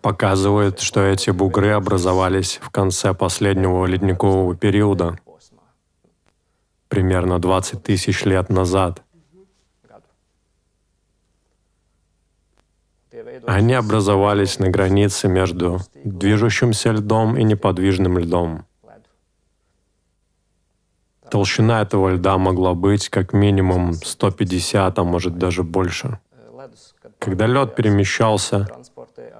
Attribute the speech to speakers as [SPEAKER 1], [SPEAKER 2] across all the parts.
[SPEAKER 1] показывает, что эти бугры образовались в конце последнего ледникового периода, примерно 20 тысяч лет назад. Они образовались на границе между движущимся льдом и неподвижным льдом. Толщина этого льда могла быть как минимум 150, а может даже больше. Когда лед перемещался,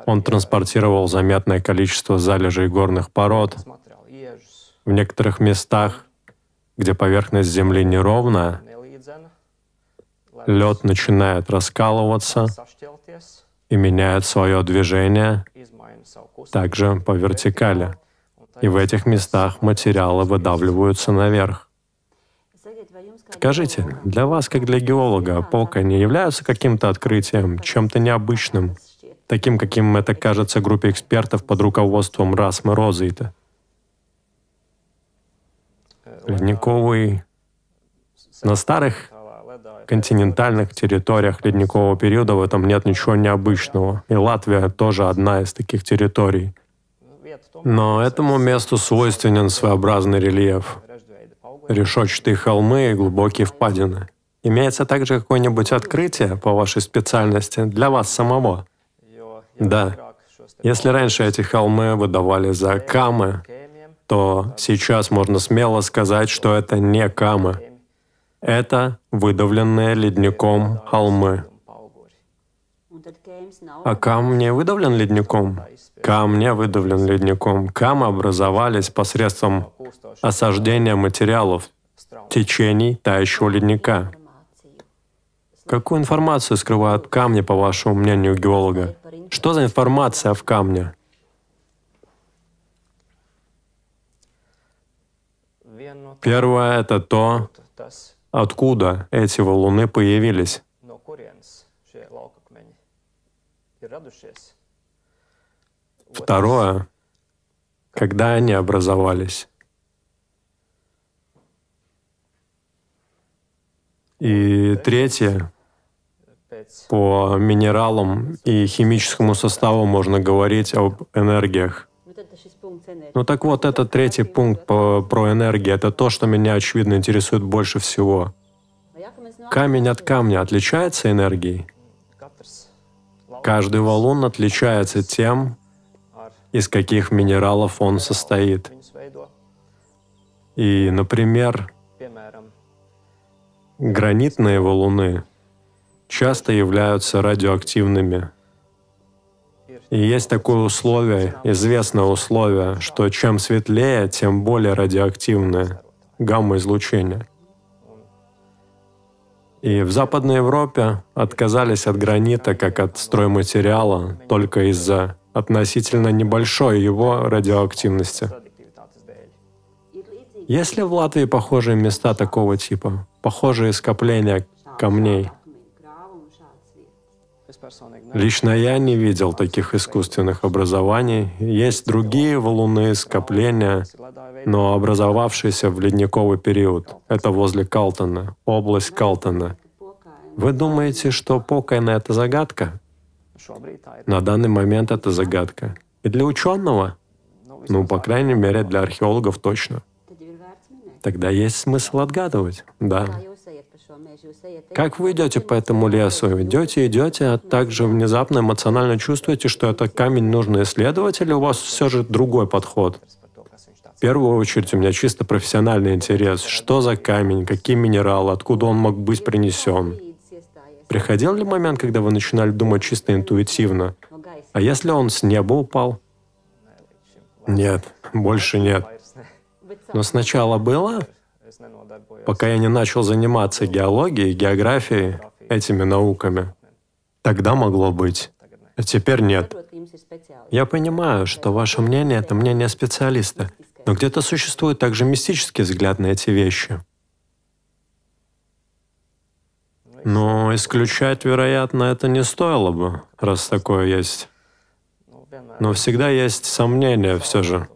[SPEAKER 1] он транспортировал заметное количество залежей горных пород. В некоторых местах, где поверхность земли неровна, лед начинает раскалываться и меняет свое движение также по вертикали. И в этих местах материалы выдавливаются наверх. Скажите, для вас, как для геолога, полка не являются каким-то открытием, чем-то необычным? таким, каким это кажется группе экспертов под руководством Расмы Розейта. Ледниковый на старых континентальных территориях ледникового периода в этом нет ничего необычного. И Латвия тоже одна из таких территорий. Но этому месту свойственен своеобразный рельеф. Решетчатые холмы и глубокие впадины. Имеется также какое-нибудь открытие по вашей специальности для вас самого? Да. Если раньше эти холмы выдавали за камы, то сейчас можно смело сказать, что это не камы. Это выдавленные ледником холмы. А кам не выдавлен ледником? Кам не выдавлен ледником. Камы образовались посредством осаждения материалов, течений тающего ледника. Какую информацию скрывают камни, по вашему мнению, геолога? Что за информация в камне? Первое — это то, откуда эти валуны появились. Второе — когда они образовались. И третье по минералам и химическому составу можно говорить об энергиях. Ну так вот, этот третий пункт по, про энергию. Это то, что меня, очевидно, интересует больше всего. Камень от камня отличается энергией? Каждый валун отличается тем, из каких минералов он состоит. И, например, гранитные валуны часто являются радиоактивными. И есть такое условие, известное условие, что чем светлее, тем более радиоактивное гамма-излучение. И в Западной Европе отказались от гранита как от стройматериала только из-за относительно небольшой его радиоактивности. Есть ли в Латвии похожие места такого типа, похожие скопления камней? Лично я не видел таких искусственных образований. Есть другие валуны, скопления, но образовавшиеся в ледниковый период. Это возле Калтона, область Калтона. Вы думаете, что Покайна — это загадка? На данный момент это загадка. И для ученого? Ну, по крайней мере, для археологов точно. Тогда есть смысл отгадывать, да. Как вы идете по этому лесу? Идете, идете, а также внезапно эмоционально чувствуете, что это камень нужно исследовать, или у вас все же другой подход? В первую очередь у меня чисто профессиональный интерес. Что за камень, какие минералы, откуда он мог быть принесен? Приходил ли момент, когда вы начинали думать чисто интуитивно? А если он с неба упал? Нет, больше нет. Но сначала было, пока я не начал заниматься геологией, географией, этими науками. Тогда могло быть. А теперь нет. Я понимаю, что ваше мнение — это мнение специалиста, но где-то существует также мистический взгляд на эти вещи. Но исключать, вероятно, это не стоило бы, раз такое есть. Но всегда есть сомнения все же.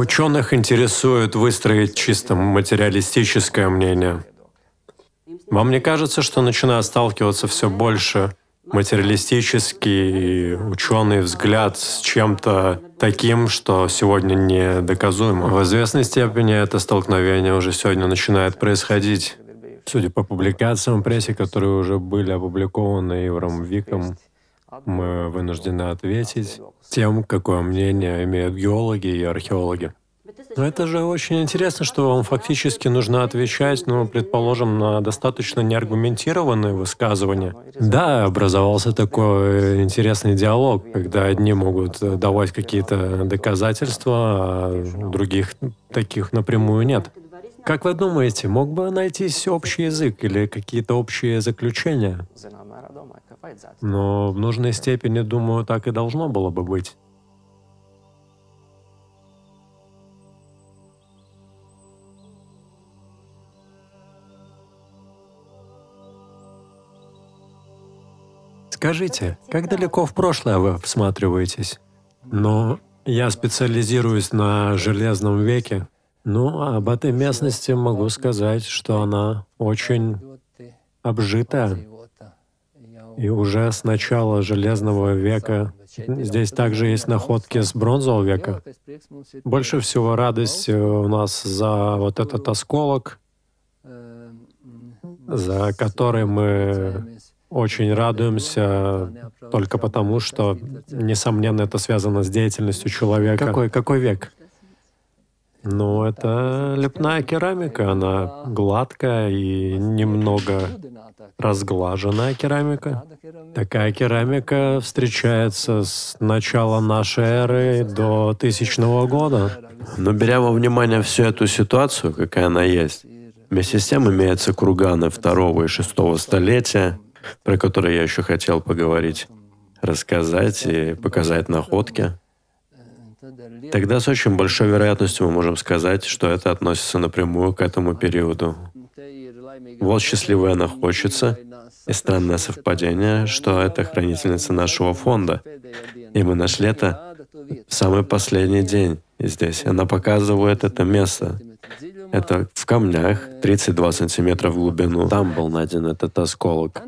[SPEAKER 1] Ученых интересует выстроить чисто материалистическое мнение. Вам не кажется, что начинает сталкиваться все больше материалистический ученый взгляд с чем-то таким, что сегодня недоказуемо. В известной степени это столкновение уже сегодня начинает происходить. Судя по публикациям в прессе, которые уже были опубликованы Ивром Виком, мы вынуждены ответить тем, какое мнение имеют геологи и археологи. Но это же очень интересно, что вам фактически нужно отвечать, ну, предположим, на достаточно неаргументированные высказывания. Да, образовался такой интересный диалог, когда одни могут давать какие-то доказательства, а других таких напрямую нет. Как вы думаете, мог бы найтись общий язык или какие-то общие заключения? Но в нужной степени, думаю, так и должно было бы быть. Скажите, как далеко в прошлое вы всматриваетесь? Но ну, я специализируюсь на Железном веке. Ну, а об этой местности могу сказать, что она очень обжитая. И уже с начала Железного века здесь также есть находки с Бронзового века. Больше всего радость э, у нас за вот этот осколок, за который мы очень радуемся только потому, что, несомненно, это связано с деятельностью человека. Какой, какой век? Но ну, это лепная керамика, она гладкая и немного разглаженная керамика. Такая керамика встречается с начала нашей эры до тысячного года. Но беря во внимание всю эту ситуацию, какая она есть, вместе с тем имеются курганы второго и шестого столетия, про которые я еще хотел поговорить, рассказать и показать находки. Тогда с очень большой вероятностью мы можем сказать, что это относится напрямую к этому периоду. Вот счастливая она хочется, и странное совпадение, что это хранительница нашего фонда. И мы нашли это в самый последний день здесь. Она показывает это место. Это в камнях, 32 сантиметра в глубину. Там был найден этот осколок.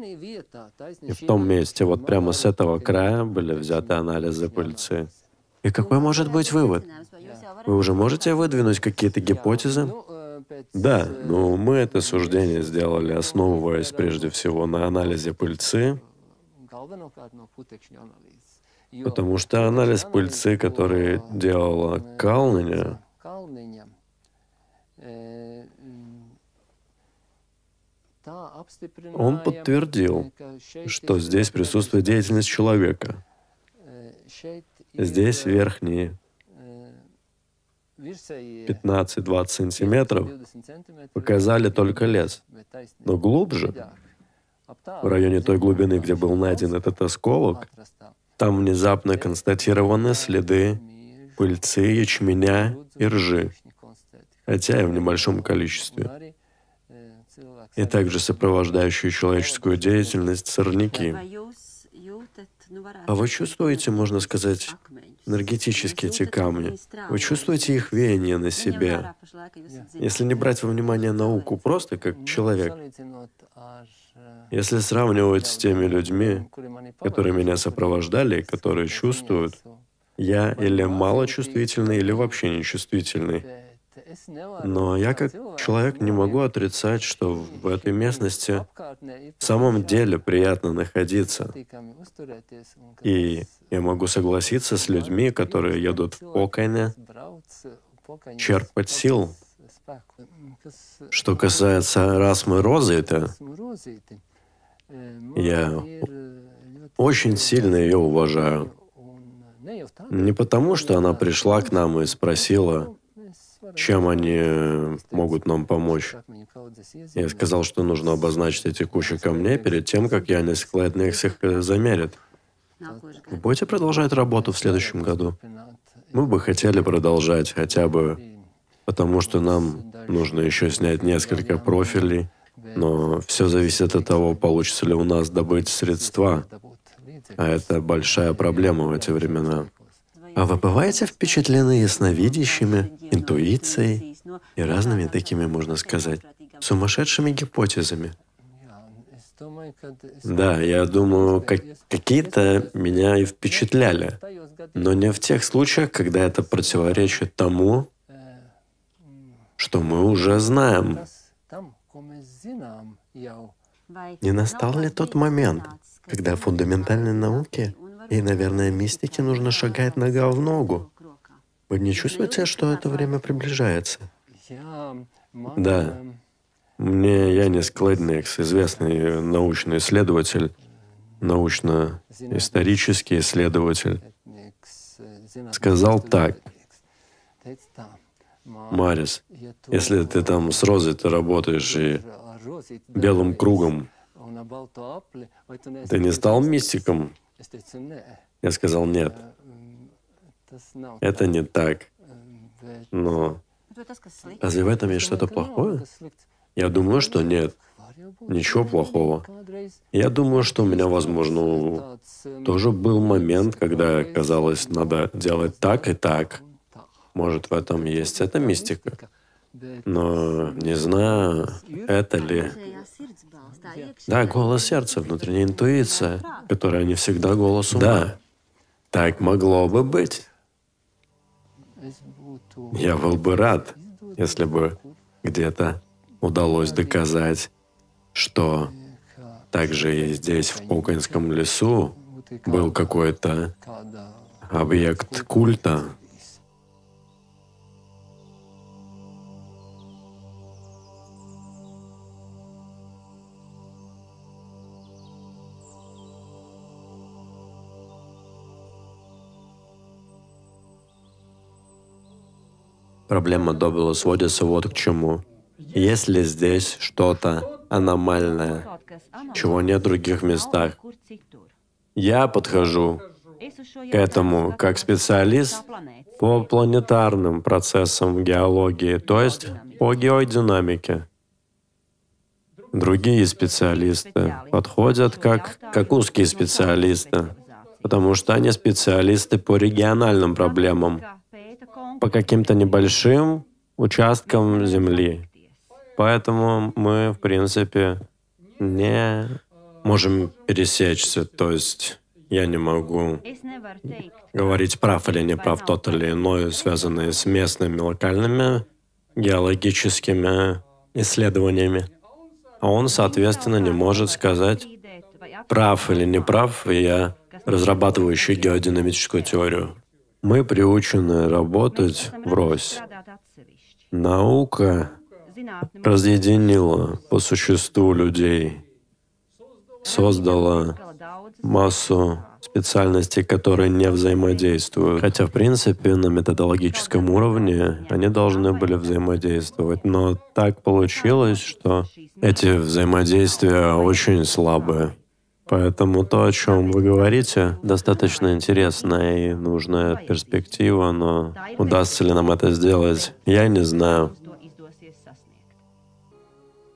[SPEAKER 1] И в том месте, вот прямо с этого края, были взяты анализы пыльцы. И какой может быть вывод? Вы уже можете выдвинуть какие-то гипотезы? Да, но мы это суждение сделали, основываясь прежде всего на анализе пыльцы, потому что анализ пыльцы, который делала Калныня, он подтвердил, что здесь присутствует деятельность человека. Здесь верхние 15-20 сантиметров показали только лес. Но глубже, в районе той глубины, где был найден этот осколок, там внезапно констатированы следы пыльцы, ячменя и ржи, хотя и в небольшом количестве, и также сопровождающие человеческую деятельность сорняки. А вы чувствуете, можно сказать, энергетически эти камни? Вы чувствуете их веяние на себе? Если не брать во внимание науку просто как человек, если сравнивать с теми людьми, которые меня сопровождали, которые чувствуют, я или малочувствительный, или вообще нечувствительный.
[SPEAKER 2] Но я как человек не
[SPEAKER 1] могу отрицать, что в этой местности в самом деле приятно находиться. И я могу согласиться с людьми, которые едут в Окане, черпать сил. Что касается Расмы Розейта, я очень сильно ее уважаю. Не потому, что она пришла к нам и спросила, чем они э, могут нам помочь. Я сказал, что нужно обозначить эти кучи камней перед тем, как Янис Клэдникс их э, замерит. Вы будете продолжать работу в следующем году? Мы бы хотели продолжать хотя бы, потому что нам нужно еще снять несколько профилей, но все зависит от того, получится ли у нас добыть средства. А это большая проблема в эти времена. А вы бываете впечатлены ясновидящими, интуицией и разными такими, можно сказать, сумасшедшими гипотезами? Да, я думаю, как, какие-то меня и впечатляли, но не в тех случаях, когда это противоречит тому, что мы уже знаем. Не настал ли тот момент, когда фундаментальные науки и, наверное, мистике нужно шагать нога в ногу. Вы не чувствуете, что это время приближается? Да. Мне Янис Кледникс, известный научный исследователь, научно-исторический исследователь, сказал так. Марис, если ты там с Розой ты работаешь и белым кругом, ты не стал мистиком? Э, Я сказал, нет, э, это не так. Э, Но ну, разве в этом есть что-то плохое? Я думаю, что нет. Ничего плохого. Я думаю, что у меня, возможно, тоже был момент, когда казалось, ну, надо делать так и так. Может, в этом есть эта мистика. Но не знаю, это ли. Да, голос сердца, внутренняя интуиция, которая не всегда голос ума. Да, так могло бы быть. Я был бы рад, если бы где-то удалось доказать, что также и здесь, в Пауканском лесу, был какой-то объект культа, Проблема Добела сводится вот к чему. Есть ли здесь что-то аномальное, чего нет в других местах? Я подхожу к этому как специалист по планетарным процессам геологии, то есть по геодинамике. Другие специалисты подходят как, как узкие специалисты, потому что они специалисты по региональным проблемам, по каким-то небольшим участкам земли. Поэтому мы, в принципе, не можем пересечься. То есть я не могу говорить, прав или не прав тот или иной, связанный с местными локальными геологическими исследованиями. А он, соответственно, не может сказать, прав или не прав я разрабатывающий геодинамическую теорию. Мы приучены работать врозь. Наука разъединила по существу людей, создала массу специальностей, которые не взаимодействуют. Хотя, в принципе, на методологическом уровне они должны были взаимодействовать. Но так получилось, что эти взаимодействия очень слабые. Поэтому то, о чем вы говорите, достаточно интересная и нужная перспектива, но удастся ли нам это сделать, я не знаю.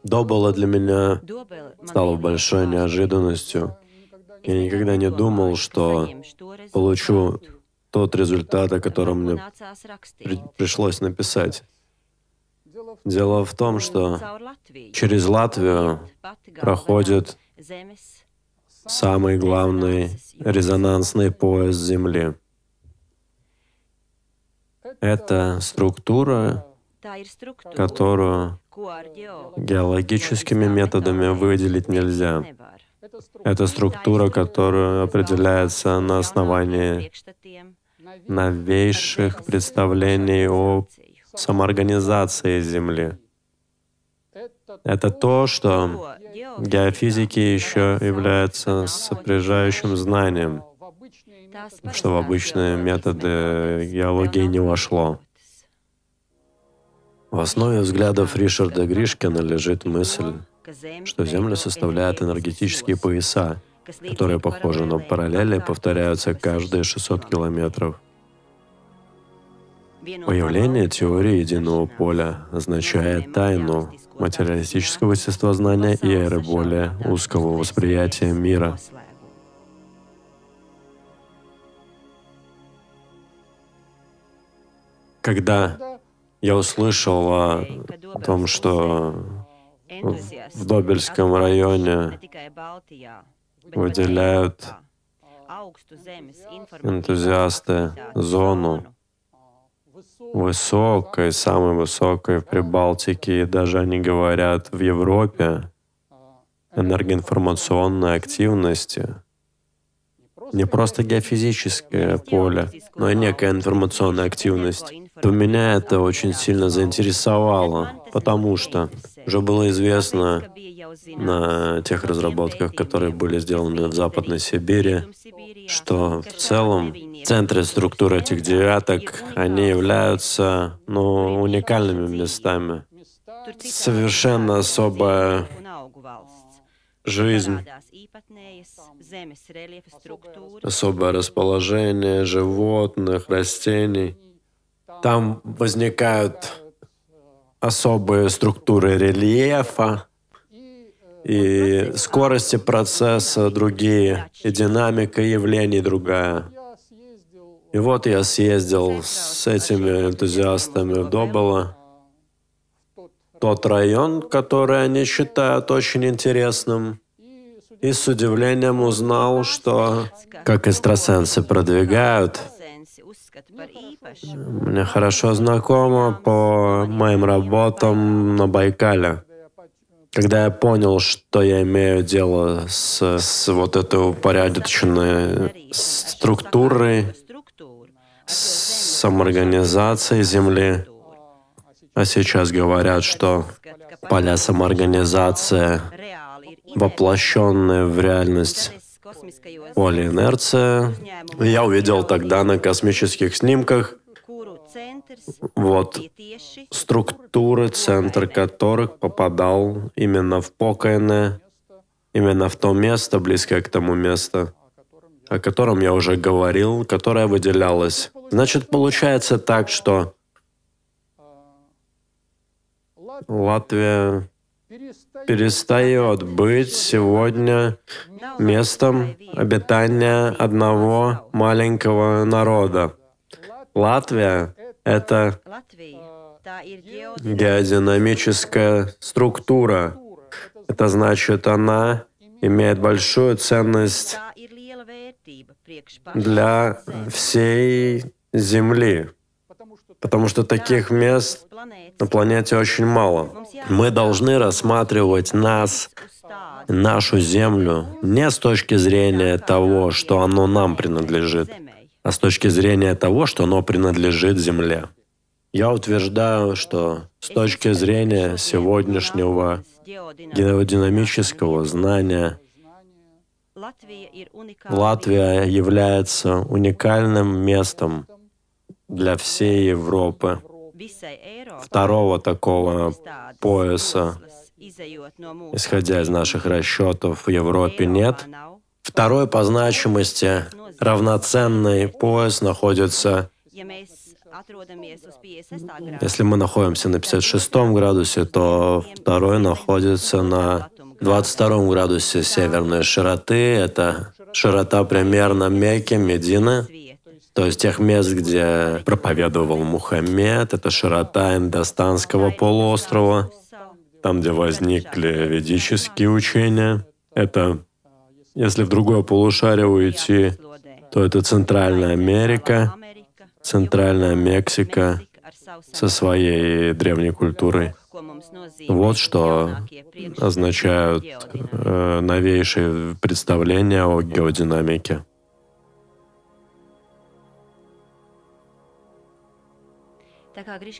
[SPEAKER 1] Добола для меня стало большой неожиданностью. Я никогда не думал, что получу тот результат, о котором мне при пришлось написать. Дело в том, что через Латвию проходит самый главный резонансный пояс Земли. Это структура, которую геологическими методами выделить нельзя. Это структура, которая определяется на основании новейших представлений о самоорганизации Земли. Это то, что Геофизики еще является сопряжающим знанием, что в обычные методы геологии не вошло. В основе взглядов Ришарда Гришкина лежит мысль, что Землю составляют энергетические пояса, которые похожи на параллели, повторяются каждые 600 километров. Появление теории единого поля означает тайну, материалистического знания и эры более узкого восприятия мира. Когда я услышал о том, что в Добельском районе выделяют энтузиасты зону высокой, самой высокой в Прибалтике, и даже они говорят в Европе, энергоинформационной активности, не просто геофизическое поле, но и некая информационная активность, то меня это очень сильно заинтересовало, потому что уже было известно, на тех разработках, которые были сделаны в Западной Сибири, что а, в целом центры структуры этих девяток, они являются ну, уникальными местами. Совершенно особая жизнь, особое расположение животных, растений. Там возникают особые структуры рельефа, и скорости процесса другие, и динамика явлений другая. И вот я съездил с этими энтузиастами в Добола, тот район, который они считают очень интересным, и с удивлением узнал, что как экстрасенсы продвигают, мне хорошо знакомо по моим работам на Байкале когда я понял, что я имею дело с, с вот этой упорядоченной структурой, с самоорганизацией Земли, а сейчас говорят, что поля самоорганизации воплощенные в реальность поле инерции, Я увидел тогда на космических снимках — вот структуры, центр которых попадал именно в покойное, именно в то место, близкое к тому месту, о котором я уже говорил, которое выделялось. Значит, получается так, что Латвия перестает быть сегодня местом обитания одного маленького народа. Латвия это геодинамическая структура. Это значит, она имеет большую ценность для всей Земли, потому что таких мест на планете очень мало. Мы должны рассматривать нас, нашу Землю, не с точки зрения того, что оно нам принадлежит, а с точки зрения того, что оно принадлежит Земле. Я утверждаю, что с точки зрения сегодняшнего геодинамического знания Латвия является уникальным местом для всей Европы, второго такого пояса, исходя из наших расчетов, в Европе нет, Второй по значимости равноценный пояс находится если мы находимся на 56 градусе, то второй находится на 22 градусе северной широты. Это широта примерно Мекки, Медины. То есть тех мест, где проповедовал Мухаммед, это широта Индостанского полуострова, там, где возникли ведические учения. Это если в другое полушарие уйти, то это Центральная Америка, Центральная Мексика со своей древней культурой. Вот что означают э, новейшие представления о геодинамике.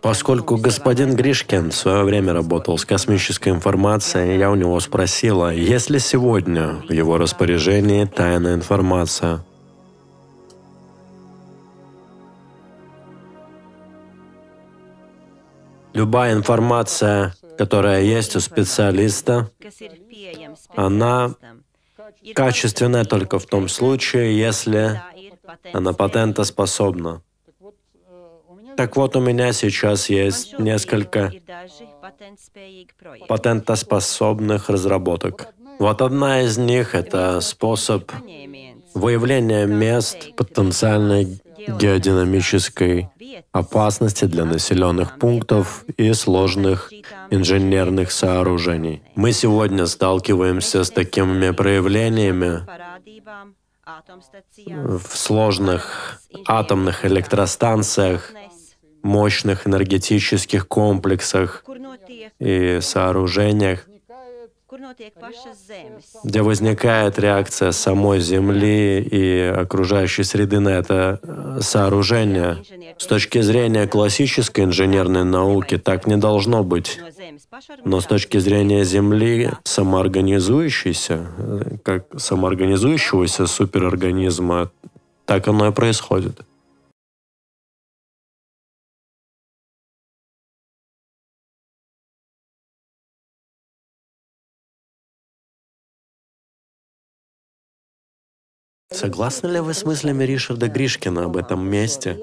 [SPEAKER 1] Поскольку господин Гришкин в свое время работал с космической информацией, я у него спросила, есть ли сегодня в его распоряжении тайная информация. Любая информация, которая есть у специалиста, она качественная только в том случае, если она патентоспособна. Так вот, у меня сейчас есть несколько патентоспособных разработок. Вот одна из них — это способ выявления мест потенциальной геодинамической опасности для населенных пунктов и сложных инженерных сооружений. Мы сегодня сталкиваемся с такими проявлениями а в сложных атомных электростанциях, мощных энергетических комплексах и сооружениях, где возникает реакция самой Земли и окружающей среды на это э, сооружение. С точки зрения классической инженерной науки так не должно быть. Но с точки зрения Земли, самоорганизующейся, э, как самоорганизующегося суперорганизма, так оно и происходит. Согласны ли вы с мыслями Ришарда Гришкина об этом месте,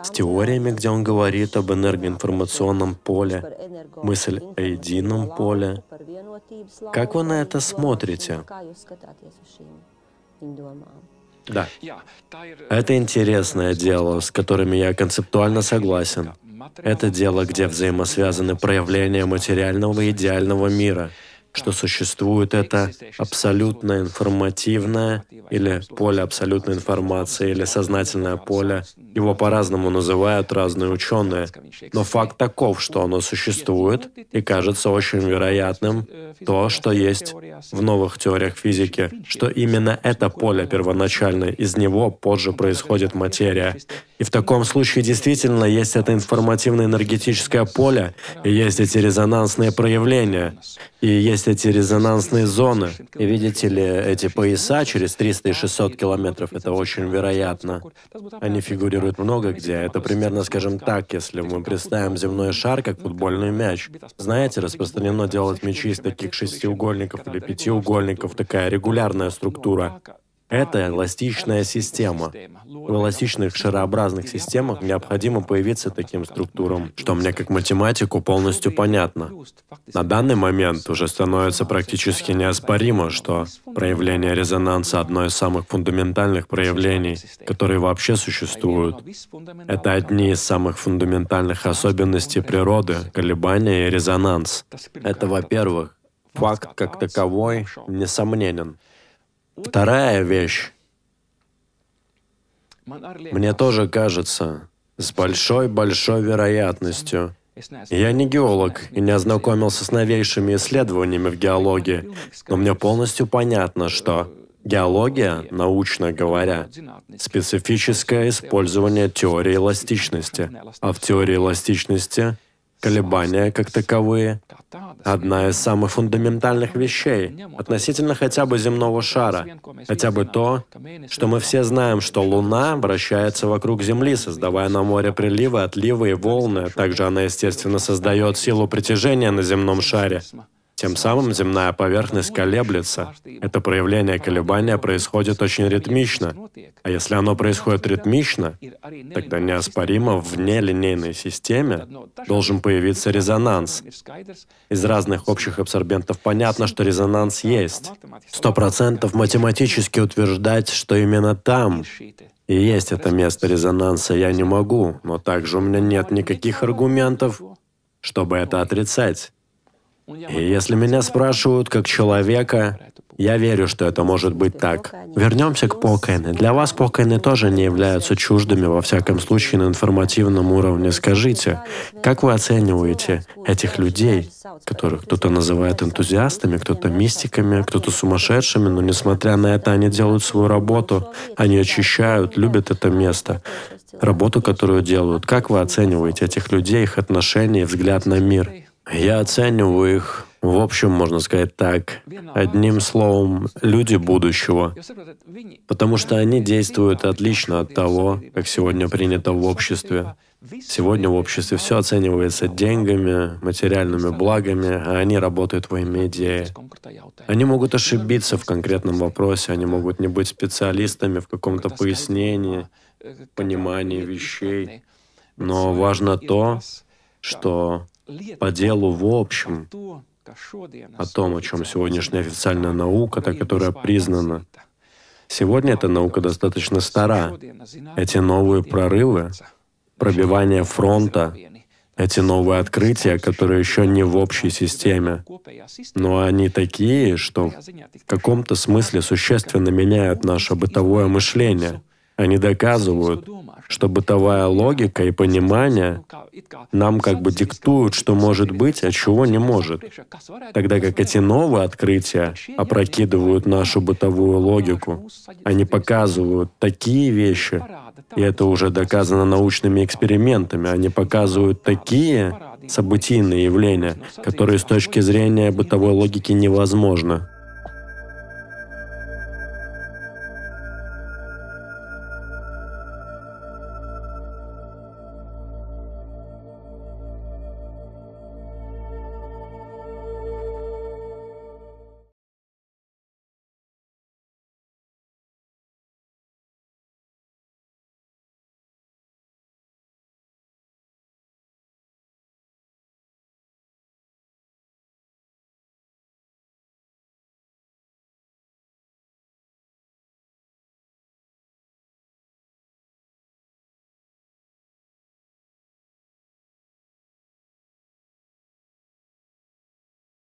[SPEAKER 1] с теориями, где он говорит об энергоинформационном поле, мысль о едином поле? Как вы на это смотрите? Да. Это интересное дело, с которыми я концептуально согласен. Это дело, где взаимосвязаны проявления материального и идеального мира — что существует это абсолютно информативное или поле абсолютной информации, или сознательное поле. Его по-разному называют разные ученые. Но факт таков, что оно существует, и кажется очень вероятным то, что есть в новых теориях физики, что именно это поле первоначально из него позже происходит материя. И в таком случае действительно есть это информативно-энергетическое поле, и есть эти резонансные проявления, и есть есть эти резонансные зоны. И видите ли, эти пояса через 300 и 600 километров, это очень вероятно. Они фигурируют много где. Это примерно, скажем так, если мы представим земной шар как футбольный мяч. Знаете, распространено делать мячи из таких шестиугольников или пятиугольников, такая регулярная структура. Это эластичная система. В эластичных шарообразных системах необходимо появиться таким структурам, что мне как математику полностью понятно. На данный момент уже становится практически неоспоримо, что проявление резонанса — одно из самых фундаментальных проявлений, которые вообще существуют. Это одни из самых фундаментальных особенностей природы — колебания и резонанс. Это, во-первых, факт как таковой несомненен. Вторая вещь. Мне тоже кажется, с большой-большой вероятностью. Я не геолог и не ознакомился с новейшими исследованиями в геологии, но мне полностью понятно, что Геология, научно говоря, специфическое использование теории эластичности, а в теории эластичности колебания как таковые — одна из самых фундаментальных вещей относительно хотя бы земного шара, хотя бы то, что мы все знаем, что Луна вращается вокруг Земли, создавая на море приливы, отливы и волны. Также она, естественно, создает силу притяжения на земном шаре. Тем самым земная поверхность колеблется. Это проявление колебания происходит очень ритмично. А если оно происходит ритмично, тогда неоспоримо в нелинейной системе должен появиться резонанс. Из разных общих абсорбентов понятно, что резонанс есть. Сто процентов математически утверждать, что именно там и есть это место резонанса, я не могу, но также у меня нет никаких аргументов, чтобы это отрицать. И если меня спрашивают как человека, я верю, что это может быть так. Вернемся к покайны. Для вас покайны тоже не являются чуждыми, во всяком случае, на информативном уровне. Скажите, как вы оцениваете этих людей, которых кто-то называет энтузиастами, кто-то мистиками, кто-то сумасшедшими, но несмотря на это, они делают свою работу, они очищают, любят это место, работу, которую делают. Как вы оцениваете этих людей, их отношения и взгляд на мир? Я оцениваю их, в общем, можно сказать так, одним словом, люди будущего, потому что они действуют отлично от того, как сегодня принято в обществе. Сегодня в обществе все оценивается деньгами, материальными благами, а они работают во имя идеи. Они могут ошибиться в конкретном вопросе, они могут не быть специалистами в каком-то пояснении, понимании вещей, но важно то, что по делу в общем, а о том, о чем сегодняшняя официальная наука, та, которая признана. Сегодня эта наука достаточно стара. Эти новые прорывы, пробивание фронта, эти новые открытия, которые еще не в общей системе, но они такие, что в каком-то смысле существенно меняют наше бытовое мышление — они доказывают, что бытовая логика и понимание нам как бы диктуют, что может быть, а чего не может. Тогда как эти новые открытия опрокидывают нашу бытовую логику. Они показывают такие вещи, и это уже доказано научными экспериментами, они показывают такие событийные явления, которые с точки зрения бытовой логики невозможно.